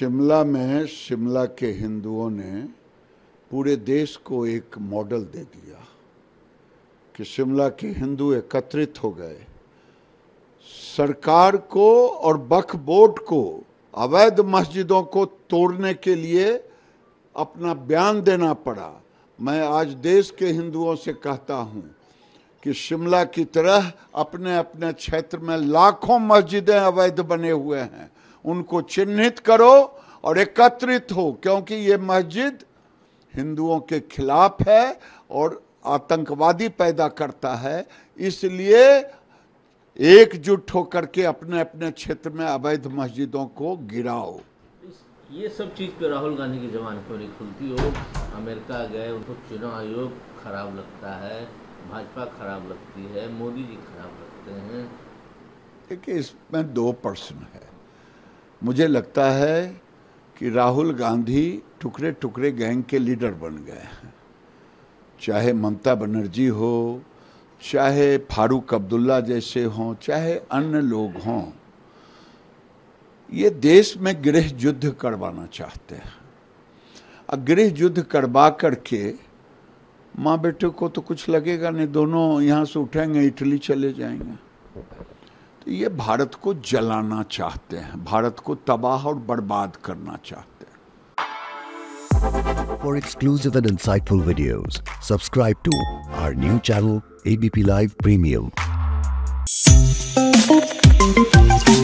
शिमला में शिमला के हिंदुओं ने पूरे देश को एक मॉडल दे दिया कि शिमला के हिंदू एकत्रित हो गए सरकार को और बख बोर्ड को अवैध मस्जिदों को तोड़ने के लिए अपना बयान देना पड़ा मैं आज देश के हिंदुओं से कहता हूं कि शिमला की तरह अपने अपने क्षेत्र में लाखों मस्जिदें अवैध बने हुए हैं उनको चिन्हित करो और एकत्रित हो क्योंकि ये मस्जिद हिंदुओं के खिलाफ है और आतंकवादी पैदा करता है इसलिए एकजुट होकर के अपने अपने क्षेत्र में अवैध मस्जिदों को गिराओ ये सब चीज़ पे राहुल गांधी की जबान क्यों नहीं खुलती हो अमेरिका गए उनको चुनाव आयोग खराब लगता है भाजपा खराब लगती है मोदी जी खराब लगते हैं देखिए इसमें दो प्रश्न है मुझे लगता है कि राहुल गांधी टुकड़े टुकड़े गैंग के लीडर बन गए हैं चाहे ममता बनर्जी हो चाहे फारूक अब्दुल्ला जैसे हों चाहे अन्य लोग हों ये देश में गृह युद्ध करवाना चाहते हैं और गृह युद्ध करवा करके माँ बेटे को तो कुछ लगेगा नहीं दोनों यहाँ से उठेंगे इटली चले जाएंगे ये भारत को जलाना चाहते हैं भारत को तबाह और बर्बाद करना चाहते हैं for exclusive and insightful videos subscribe to our new channel ABP live premium Thank you.